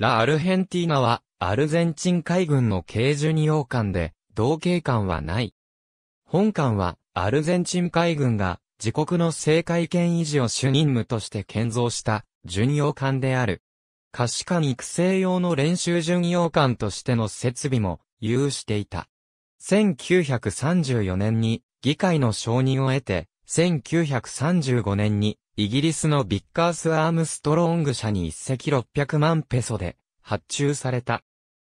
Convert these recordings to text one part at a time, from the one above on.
ラ・アルヘンティーナは、アルゼンチン海軍の軽巡洋艦で、同型艦はない。本艦は、アルゼンチン海軍が、自国の政界権維持を主任務として建造した、巡洋艦である。可視艦育成用の練習巡洋艦としての設備も、有していた。1934年に、議会の承認を得て、1935年にイギリスのビッカース・アームストロング社に一隻600万ペソで発注された。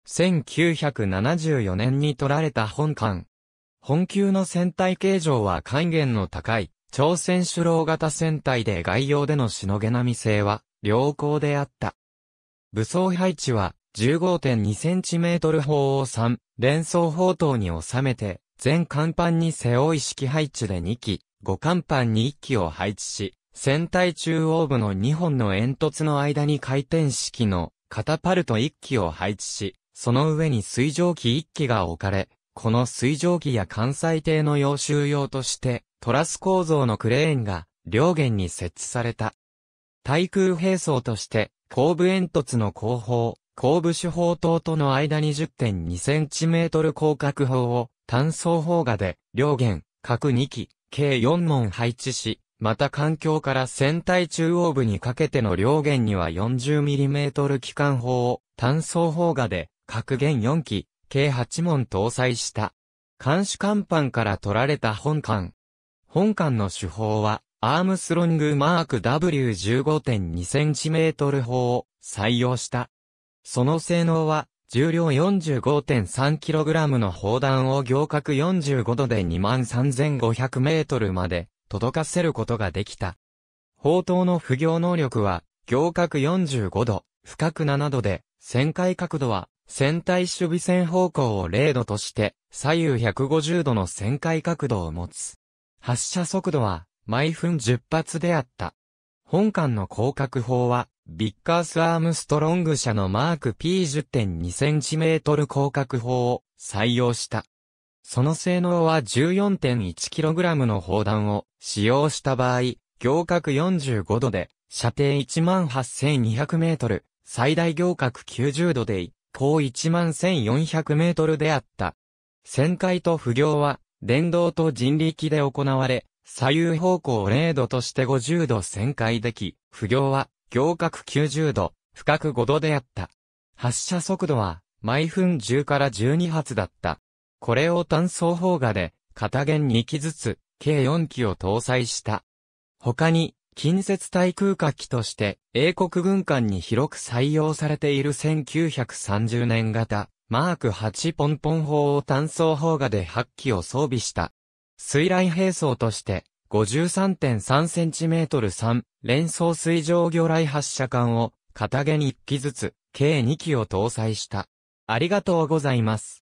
1974年に取られた本艦。本級の船体形状は還元の高い、朝鮮主老型船体で外洋でのしのげなみ性は良好であった。武装配置は 15.2cm 砲を3、連装砲塔に収めて、全甲板に背負い式配置で2機、5甲板に1機を配置し、船体中央部の2本の煙突の間に回転式のカタパルト1機を配置し、その上に水蒸気1機が置かれ、この水蒸気や関西艇の要収用として、トラス構造のクレーンが両舷に設置された。対空兵装として、後部煙突の後方、後部手法等との間に1 0 2トル広角砲を単装砲画で両舷、各2機、計4門配置し、また環境から船体中央部にかけての両舷には 40mm 機関砲を単装砲画で各弦4機、計8門搭載した。監視甲板から取られた本艦。本艦の手法は、アームスロングマーク W15.2cm 砲を採用した。その性能は、重量 45.3kg の砲弾を行角45度で2 3500m まで届かせることができた。砲塔の不行能力は、行角45度、深く7度で、旋回角度は、船体守備線方向を0度として、左右150度の旋回角度を持つ。発射速度は、毎分10発であった。本艦の広角砲は、ビッカース・アームストロング社のマーク P10.2cm 広角砲を採用した。その性能は 14.1kg の砲弾を使用した場合、行角45度で、射程18200メートル、最大行角90度で一11400メートルであった。旋回と不行は、電動と人力で行われ、左右方向0度として50度旋回でき、不行は、行角90度、深く5度であった。発射速度は、毎分10から12発だった。これを単装砲画で、片弦2機ずつ、計4機を搭載した。他に、近接対空火器として、英国軍艦に広く採用されている1930年型、マーク8ポンポン砲を単装砲画で8機を装備した。水雷兵装として、53.3センチメートル3、連装水上魚雷発射艦を、片弦1機ずつ、計2機を搭載した。ありがとうございます。